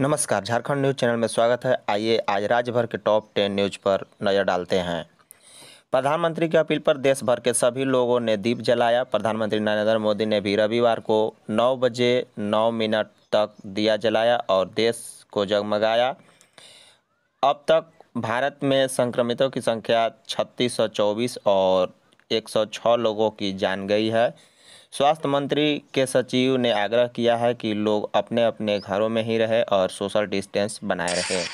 नमस्कार Jharkhand news channel में स्वागत है आइए आज राज्य भर के टॉप टेन न्यूज पर नज़र डालते हैं प्रधानमंत्री की अपील पर देश भर के सभी लोगों ने दीप जलाया प्रधानमंत्री नरेंद्र मोदी ने भी रविवार को 9 बजे 9 मिनट तक दिया जलाया और देश को जगमगाया अब तक भारत में संक्रमितों की संख्या छत्तीस और एक लोगों की जान गई है स्वास्थ्य मंत्री के सचिव ने आग्रह किया है कि लोग अपने अपने घरों में ही रहें और सोशल डिस्टेंस बनाए रहें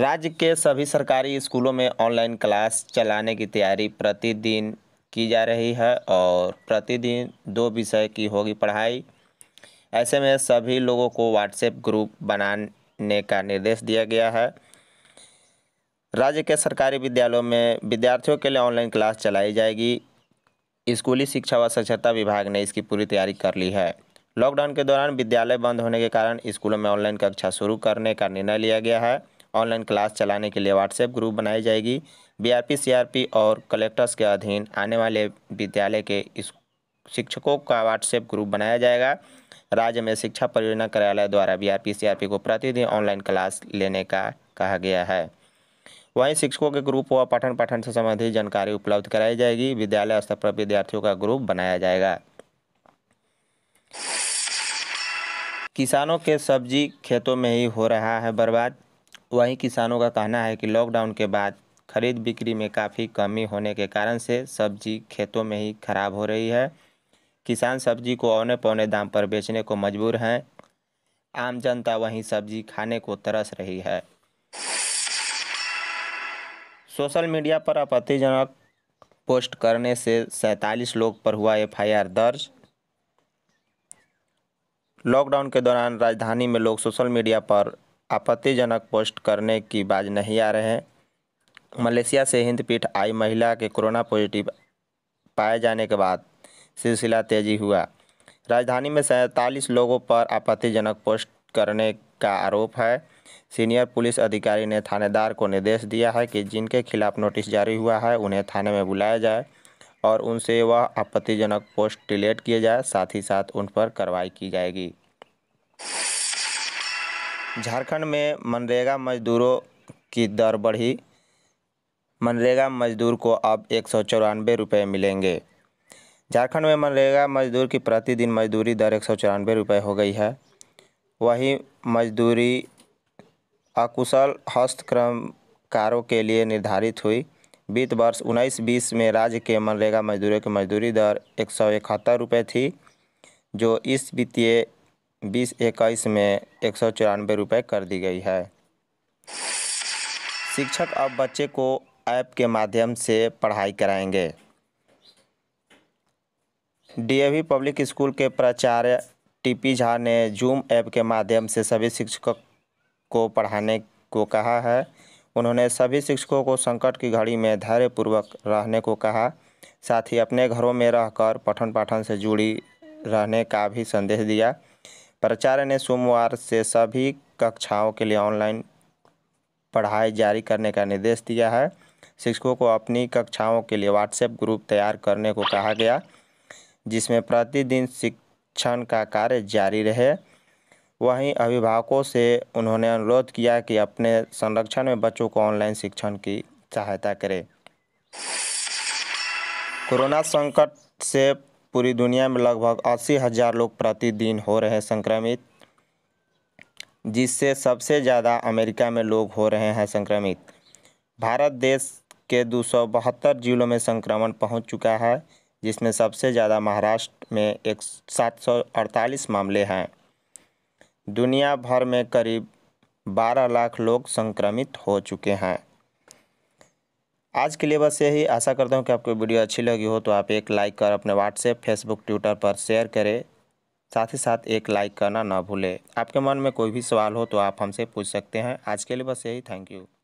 राज्य के सभी सरकारी स्कूलों में ऑनलाइन क्लास चलाने की तैयारी प्रतिदिन की जा रही है और प्रतिदिन दो विषय की होगी पढ़ाई ऐसे में सभी लोगों को व्हाट्सएप ग्रुप बनाने का निर्देश दिया गया है राज्य के सरकारी विद्यालयों में विद्यार्थियों के लिए ऑनलाइन क्लास चलाई जाएगी स्कूली शिक्षा व साक्षरता विभाग ने इसकी पूरी तैयारी कर ली है लॉकडाउन के दौरान विद्यालय बंद होने के कारण स्कूलों में ऑनलाइन कक्षा शुरू करने का निर्णय लिया गया है ऑनलाइन क्लास चलाने के लिए व्हाट्सएप ग्रुप बनाई जाएगी बीआरपी सीआरपी और कलेक्टर्स के अधीन आने वाले विद्यालय के शिक्षकों का व्हाट्सएप ग्रुप बनाया जाएगा राज्य में शिक्षा परियोजना कार्यालय द्वारा बी सीआरपी को प्रतिदिन ऑनलाइन क्लास लेने का कहा गया है वहीं शिक्षकों के ग्रुप व पठन पाठन से संबंधित जानकारी उपलब्ध कराई जाएगी विद्यालय स्तर पर विद्यार्थियों का ग्रुप बनाया जाएगा किसानों के सब्जी खेतों में ही हो रहा है बर्बाद वहीं किसानों का कहना है कि लॉकडाउन के बाद खरीद बिक्री में काफ़ी कमी होने के कारण से सब्जी खेतों में ही खराब हो रही है किसान सब्जी को औने पौने दाम पर बेचने को मजबूर हैं आम जनता वहीं सब्जी खाने को तरस रही है सोशल मीडिया पर आपत्तिजनक पोस्ट करने से सैंतालीस लोग पर हुआ एफआईआर दर्ज लॉकडाउन के दौरान राजधानी में लोग सोशल मीडिया पर आपत्तिजनक पोस्ट करने की बाज नहीं आ रहे हैं मलेशिया से हिंद पीठ आई महिला के कोरोना पॉजिटिव पाए जाने के बाद सिलसिला तेजी हुआ राजधानी में सैंतालीस लोगों पर आपत्तिजनक पोस्ट करने का आरोप है सीनियर पुलिस अधिकारी ने थानेदार को निर्देश दिया है कि जिनके खिलाफ नोटिस जारी हुआ है उन्हें थाने में बुलाया जाए और उनसे वह आपत्तिजनक पोस्ट डिलीट किए जाए साथ ही साथ उन पर कार्रवाई की जाएगी झारखंड में मनरेगा मजदूरों की दर बढ़ी मनरेगा मजदूर को अब एक सौ चौरानवे रुपये मिलेंगे झारखंड में मनरेगा मजदूर की प्रतिदिन मजदूरी दर एक सौ चौरानवे रुपये हो गई है वही मजदूरी अकुशल कारों के लिए निर्धारित हुई वित्त वर्ष उन्नीस बीस में राज्य के मनरेगा मजदूरों की मजदूरी दर एक सौ इकहत्तर रुपये थी जो इस वित्तीय बीस इक्कीस में एक सौ चौरानवे रुपये कर दी गई है शिक्षक अब बच्चे को ऐप के माध्यम से पढ़ाई कराएंगे डीएवी पब्लिक स्कूल के प्राचार्य टीपी झा ने जूम ऐप के माध्यम से सभी शिक्षकों को पढ़ाने को कहा है उन्होंने सभी शिक्षकों को संकट की घड़ी में धैर्यपूर्वक रहने को कहा साथ ही अपने घरों में रहकर पठन पाठन से जुड़ी रहने का भी संदेश दिया प्राचार्य ने सोमवार से सभी कक्षाओं के लिए ऑनलाइन पढ़ाई जारी करने का निर्देश दिया है शिक्षकों को अपनी कक्षाओं के लिए व्हाट्सएप ग्रुप तैयार करने को कहा गया जिसमें प्रतिदिन शिक्षण का कार्य जारी रहे वहीं अभिभावकों से उन्होंने अनुरोध किया कि अपने संरक्षण में बच्चों को ऑनलाइन शिक्षण की सहायता करें कोरोना संकट से पूरी दुनिया में लगभग अस्सी हज़ार लोग प्रतिदिन हो रहे संक्रमित जिससे सबसे ज़्यादा अमेरिका में लोग हो रहे हैं संक्रमित भारत देश के दो जिलों में संक्रमण पहुंच चुका है जिसमें सबसे ज़्यादा महाराष्ट्र में एक सात मामले हैं दुनिया भर में करीब 12 लाख लोग संक्रमित हो चुके हैं आज के लिए बस यही आशा करता हूँ कि आपको वीडियो अच्छी लगी हो तो आप एक लाइक कर अपने व्हाट्सएप फेसबुक ट्विटर पर शेयर करें साथ ही साथ एक लाइक करना ना भूलें आपके मन में कोई भी सवाल हो तो आप हमसे पूछ सकते हैं आज के लिए बस यही थैंक यू